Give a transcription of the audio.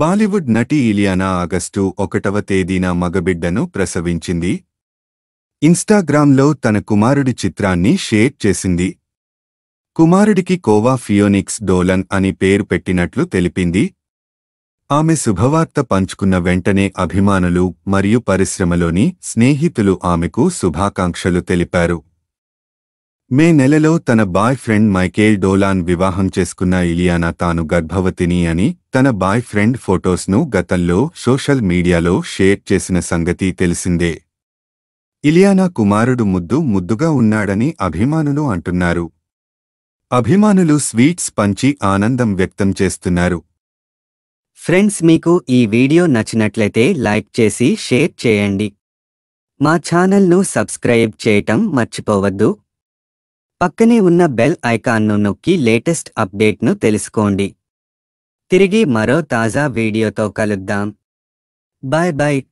బాలీవుడ్ నటి ఇలియానా ఆగస్టు ఒకటవ తేదీన మగబిడ్డను ప్రసవించింది ఇన్స్టాగ్రామ్లో తన కుమారుడి చిత్రాన్ని షేర్ చేసింది కుమారుడికి కోవా ఫియోనిక్స్ డోలన్ అని పేరు పెట్టినట్లు తెలిపింది ఆమె శుభవార్త పంచుకున్న వెంటనే అభిమానులు మరియు పరిశ్రమలోని స్నేహితులు ఆమెకు శుభాకాంక్షలు తెలిపారు మే నెలలో తన బాయ్ ఫ్రెండ్ మైకేల్ డోలాన్ వివాహం చేసుకున్న ఇలియానా తాను గర్భవతిని అని తన బాయ్ ఫ్రెండ్ ఫొటోస్ను గతంలో సోషల్ మీడియాలో షేర్ చేసిన సంగతి తెలిసిందే ఇలియానా కుమారుడు ముద్దు ముద్దుగా ఉన్నాడని అభిమానులు అంటున్నారు అభిమానులు స్వీట్స్ పంచి ఆనందం వ్యక్తం చేస్తున్నారు ఫ్రెండ్స్ మీకు ఈ వీడియో నచ్చినట్లయితే లైక్ చేసి షేర్ చేయండి మా ఛానల్ను సబ్స్క్రైబ్ చేయటం మర్చిపోవద్దు పక్కనే ఉన్న బెల్ ఐకాన్ను నొక్కి లేటెస్ట్ అప్డేట్ను తెలుసుకోండి తిరిగి మరో తాజా వీడియోతో కలుద్దాం బాయ్ బాయ్